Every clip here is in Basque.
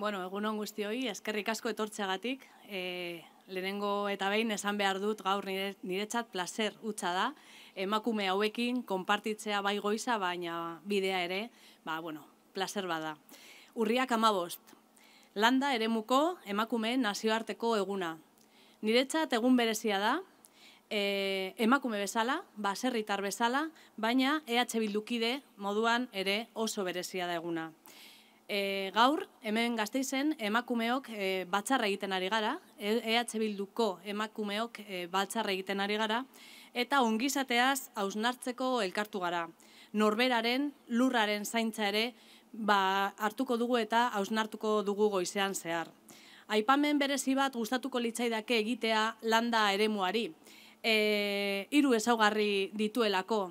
Bueno, egun hon guzti hoi, eskerrik asko etortzeagatik. E, lehenengo eta behin esan behar dut gaur nire, niretzat placer utza da. Emakume hauekin, konpartitzea bai goiza, baina bidea ere, ba, bueno, placer bada. Urriak amabost. Landa eremuko emakume nazioarteko eguna. Niretzat egun berezia da, e, emakume bezala, baserritar bezala, baina EH Bildukide moduan ere oso berezia da eguna e, gaur hemen gazteizen emakumeok e, batzarra egiten ari gara, EH Bilduko emakumeok e, batzarra egiten ari gara, eta ongizateaz hausnartzeko elkartu gara. Norberaren, lurraren zaintza ere, ba, hartuko dugu eta hausnartuko dugu goizean zehar. Aipamen berezi bat gustatuko litzaidake egitea landa eremuari, muari. E, iru ezaugarri dituelako,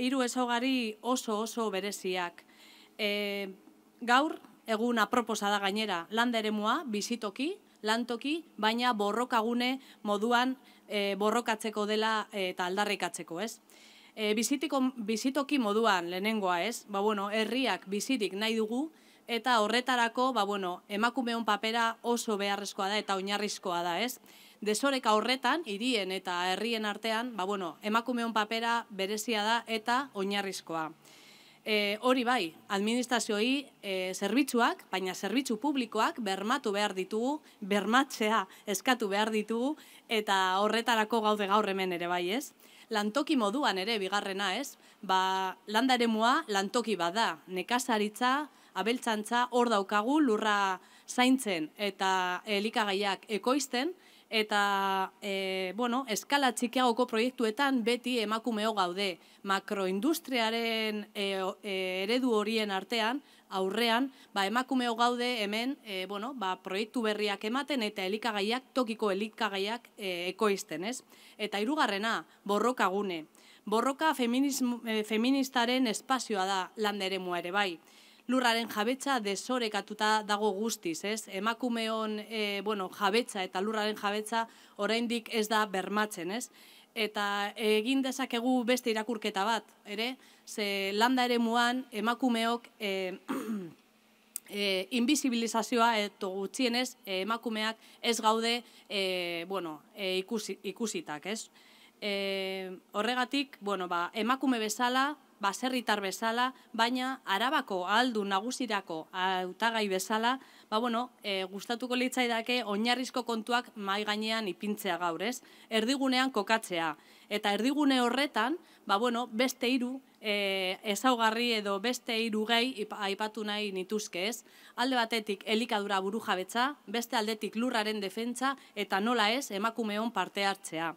iru ezaugarri oso oso bereziak. E, gaur, egun aproposa da gainera, landa ere moa, bizitoki, lantoki, baina borrokagune moduan e, borrokatzeko dela eh, eta aldarrikatzeko, ez? E, bizitiko, bizitoki moduan lehenengoa, ez? Ba, bueno, herriak bizitik nahi dugu, eta horretarako, ba, bueno, emakumeon papera oso beharrezkoa da eta oinarrizkoa da, ez? Desoreka horretan, hirien eta herrien artean, ba, bueno, emakumeon papera berezia da eta oinarrizkoa. E, hori bai, administrazioi e, eh, zerbitzuak, baina zerbitzu publikoak bermatu behar ditugu, bermatzea eskatu behar ditugu, eta horretarako gaude gaur hemen ere bai ez. Lantoki moduan ere, bigarrena ez, ba, landare mua, lantoki bada, nekazaritza, abeltzantza, hor daukagu, lurra zaintzen eta elikagaiak ekoizten, eta e, bueno, eskala txikiagoko proiektuetan beti emakumeo gaude. Makroindustriaren e, eredu horien artean, aurrean, ba, emakumeo gaude hemen e, bueno, ba, proiektu berriak ematen eta elikagaiak, tokiko elikagaiak e, ekoizten, ez? Eta hirugarrena borroka gune. Borroka feministaren espazioa da landeremua ere bai lurraren jabetza desorekatuta dago guztiz, ez? Emakumeon e, bueno, jabetza eta lurraren jabetza oraindik ez da bermatzen, ez? Eta egin dezakegu beste irakurketa bat, ere? Ze landa ere muan emakumeok e, e, invisibilizazioa eto emakumeak ez gaude e, bueno, e, ikusi, ikusitak, ez? E, horregatik, bueno, ba, emakume bezala baserritar bezala, baina arabako aldu nagusirako autagai bezala, ba bueno, e, gustatuko litzaidake oinarrizko kontuak mai gainean ipintzea gaur, ez? Erdigunean kokatzea eta erdigune horretan, ba bueno, beste hiru E, ezaugarri edo beste hiru gehi aipatu nahi nituzke ez. Alde batetik elikadura burujabetza, beste aldetik lurraren defentsa eta nola ez emakumeon parte hartzea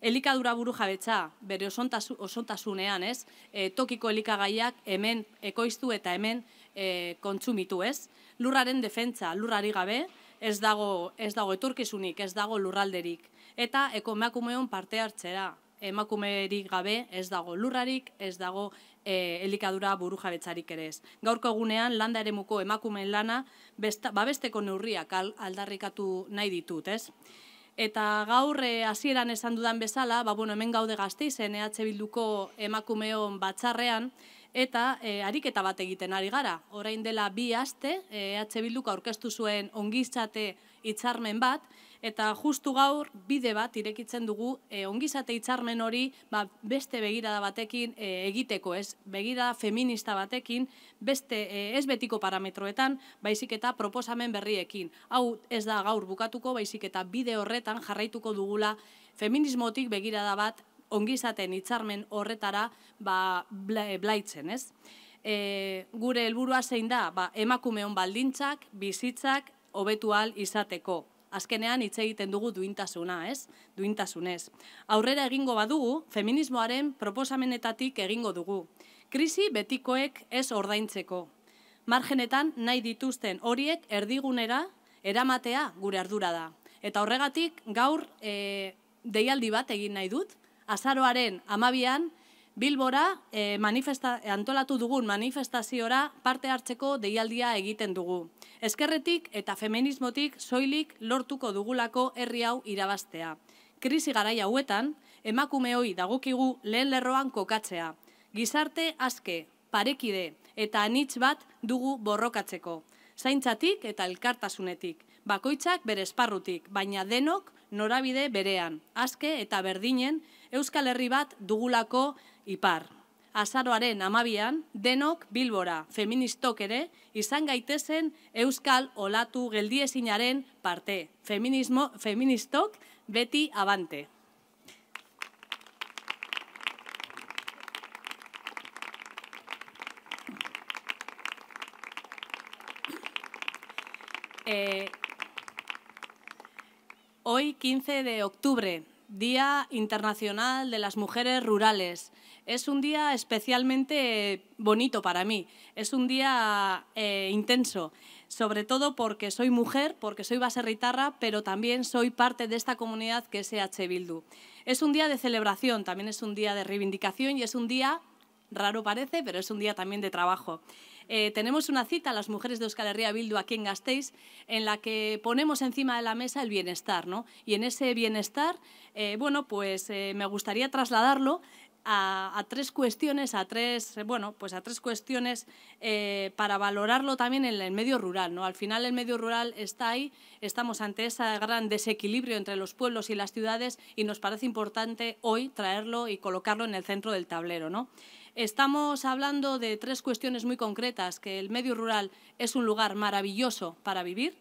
elikadura buru jabetza, bere osontasunean, ez? E, tokiko elikagaiak hemen ekoiztu eta hemen e, kontsumitu, ez? Lurraren defentsa, lurrari gabe, ez dago, ez dago etorkizunik, ez dago lurralderik. Eta eko emakumeon parte hartzera, emakumerik gabe ez dago lurrarik, ez dago e, elikadura buru jabetzarik ere ez. Gaurko egunean landa ere muko emakumeen lana babesteko neurriak aldarrikatu nahi ditut, ez? Eta gaur eh, hasieran esan dudan bezala, ba, bueno, hemen gaude gazte izen, EH Bilduko emakumeon batzarrean, eta e, ariketa bat egiten ari gara. Orain dela bi aste, EH Bilduko aurkeztu zuen ongizate itxarmen bat, eta justu gaur bide bat irekitzen dugu e, ongizate hitzarmen hori ba, beste begirada batekin eh, egiteko ez begira feminista batekin beste e, ez betiko parametroetan baizik eta proposamen berriekin hau ez da gaur bukatuko baizik eta bide horretan jarraituko dugula feminismotik begirada bat ongizaten hitzarmen horretara ba blaitzen ez E, gure helburua zein da, ba, emakumeon baldintzak, bizitzak, hobetual izateko azkenean hitz egiten dugu duintasuna, ez? Duintasunez. Aurrera egingo badugu, feminismoaren proposamenetatik egingo dugu. Krisi betikoek ez ordaintzeko. Margenetan nahi dituzten horiek erdigunera eramatea gure ardura da. Eta horregatik gaur e, deialdi bat egin nahi dut. Azaroaren amabian Bilbora e, manifesta, antolatu dugun manifestaziora parte hartzeko deialdia egiten dugu. Eskerretik eta feminismotik soilik lortuko dugulako herri hau irabaztea. Krisi garaia hauetan, emakume hoi dagokigu lehen lerroan kokatzea. Gizarte azke, parekide eta anitz bat dugu borrokatzeko. Zaintzatik eta elkartasunetik, bakoitzak bere esparrutik, baina denok norabide berean, azke eta berdinen Euskal Herri bat dugulako ipar. Azaroaren amabian, denok bilbora feministok ere, izan gaitezen Euskal Olatu geldiezinaren parte. Feminismo, feministok beti abante. Eh, hoy, 15 de octubre, Día Internacional de las Mujeres Rurales. Es un día especialmente bonito para mí, es un día eh, intenso, sobre todo porque soy mujer, porque soy baserritarra, pero también soy parte de esta comunidad que es EH Bildu. Es un día de celebración, también es un día de reivindicación y es un día, raro parece, pero es un día también de trabajo. Eh, tenemos una cita, las mujeres de Euskal Herria Bildu aquí en Gasteiz, en la que ponemos encima de la mesa el bienestar, ¿no? Y en ese bienestar, eh, bueno, pues eh, me gustaría trasladarlo a, tres cuestiones, a tres, bueno, pues a tres cuestiones para valorarlo también en el medio rural. ¿no? Al final el medio rural está ahí, estamos ante ese gran desequilibrio entre los pueblos y las ciudades y nos parece importante hoy traerlo y colocarlo en el centro del tablero. ¿no? Estamos hablando de tres cuestiones muy concretas, que el medio rural es un lugar maravilloso para vivir,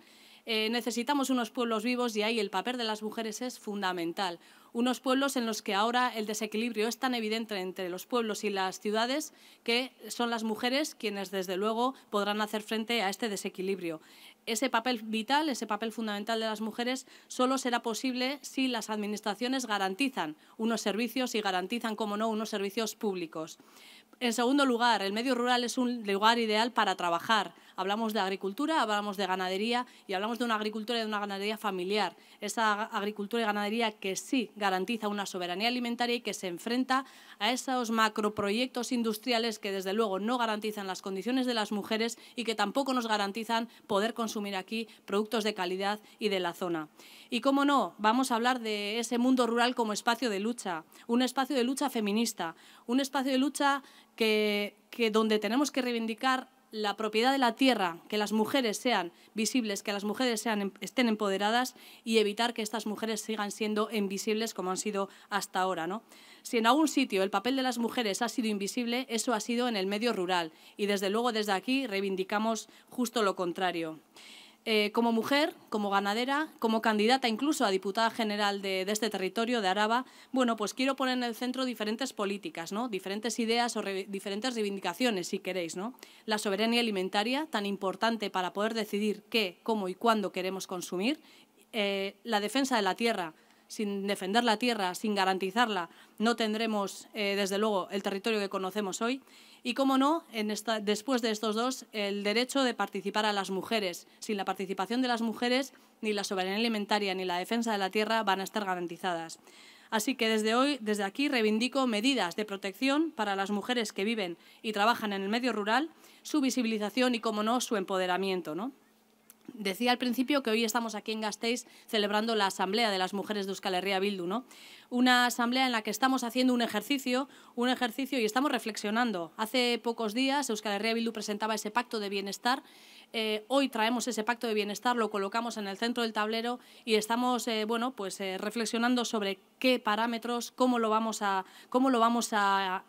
eh, necesitamos unos pueblos vivos y ahí el papel de las mujeres es fundamental. Unos pueblos en los que ahora el desequilibrio es tan evidente entre los pueblos y las ciudades que son las mujeres quienes desde luego podrán hacer frente a este desequilibrio. Ese papel vital, ese papel fundamental de las mujeres solo será posible si las administraciones garantizan unos servicios y garantizan, como no, unos servicios públicos. En segundo lugar, el medio rural es un lugar ideal para trabajar, hablamos de agricultura, hablamos de ganadería y hablamos de una agricultura y de una ganadería familiar. Esa agricultura y ganadería que sí garantiza una soberanía alimentaria y que se enfrenta a esos macroproyectos industriales que desde luego no garantizan las condiciones de las mujeres y que tampoco nos garantizan poder consumir aquí productos de calidad y de la zona. Y cómo no, vamos a hablar de ese mundo rural como espacio de lucha, un espacio de lucha feminista, un espacio de lucha que, donde tenemos que reivindicar la propiedad de la tierra, que las mujeres sean visibles, que las mujeres em, estén empoderadas y evitar que estas mujeres sigan siendo invisibles como han sido hasta ahora. ¿no? Si en algún sitio el papel de las mujeres ha sido invisible, eso ha sido en el medio rural y desde luego desde aquí reivindicamos justo lo contrario. Eh, como mujer, como ganadera, como candidata incluso a diputada general de, este territorio, de Araba, bueno, pues quiero poner en el centro diferentes políticas, ¿no? Diferentes ideas o diferentes reivindicaciones, si queréis, ¿no? La soberanía alimentaria, tan importante para poder decidir qué, cómo y cuándo queremos consumir. Eh, la defensa de la tierra, sin defender la tierra, sin garantizarla, no tendremos, eh, desde luego, el territorio que conocemos hoy. Y, cómo no, después de estos dos, el derecho de participar a las mujeres. Sin la participación de las mujeres, ni la soberanía alimentaria ni la defensa de la tierra van a estar garantizadas. Así que desde hoy, desde aquí, reivindico medidas de protección para las mujeres que viven y trabajan en el medio rural, su visibilización y, como no, su empoderamiento. Decía al principio que hoy estamos aquí en Gasteiz celebrando la Asamblea de las Mujeres de Euskal Herria Bildu, Una asamblea en la que estamos haciendo un ejercicio, un ejercicio y estamos reflexionando. Hace pocos días Euskal Herria Bildu presentaba ese pacto de bienestar. Eh, hoy traemos ese pacto de bienestar, lo colocamos en el centro del tablero y estamos, eh, bueno, pues eh, reflexionando sobre qué parámetros, cómo lo vamos a, cómo lo vamos a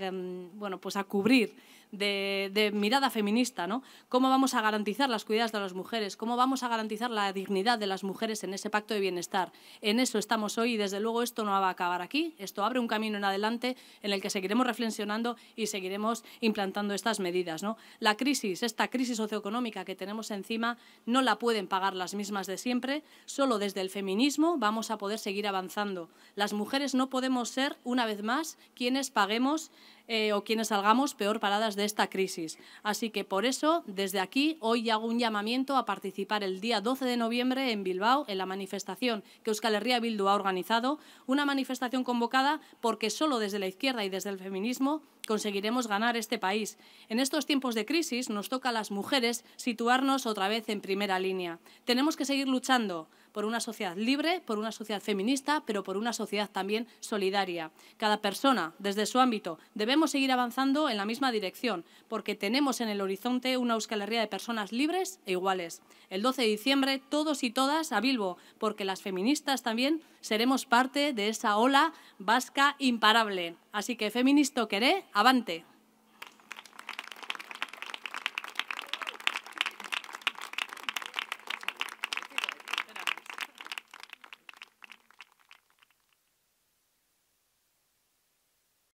mm, bueno, pues a cubrir de, mirada feminista, ¿no? ¿Cómo vamos a garantizar las cuidadas de las mujeres? ¿Cómo vamos a garantizar la dignidad de las mujeres en ese pacto de bienestar? En eso estamos hoy y desde luego esto no va a acabar aquí. Esto abre un camino en adelante en el que seguiremos reflexionando y seguiremos implantando estas medidas, ¿no? La crisis, esta crisis socioeconómica que tenemos encima, no la pueden pagar las mismas de siempre. Solo desde el feminismo vamos a poder seguir avanzando. Las mujeres no podemos ser, una vez más, quienes paguemos eh, o quienes salgamos peor paradas de esta crisis. Así que por eso, desde aquí, hoy hago un llamamiento a participar el día 12 de noviembre en Bilbao en la manifestación que Euskal Herria Bildu ha organizado, una manifestación convocada porque solo desde la izquierda y desde el feminismo conseguiremos ganar este país. En estos tiempos de crisis nos toca a las mujeres situarnos otra vez en primera línea. Tenemos que seguir luchando por una sociedad libre, por una sociedad feminista, pero por una sociedad también solidaria. Cada persona, desde su ámbito, debemos seguir avanzando en la misma dirección, porque tenemos en el horizonte una Euskal de personas libres e iguales. El 12 de diciembre, todos y todas a Bilbo, porque las feministas también seremos parte de esa ola vasca imparable. Así que feministo queré, avante.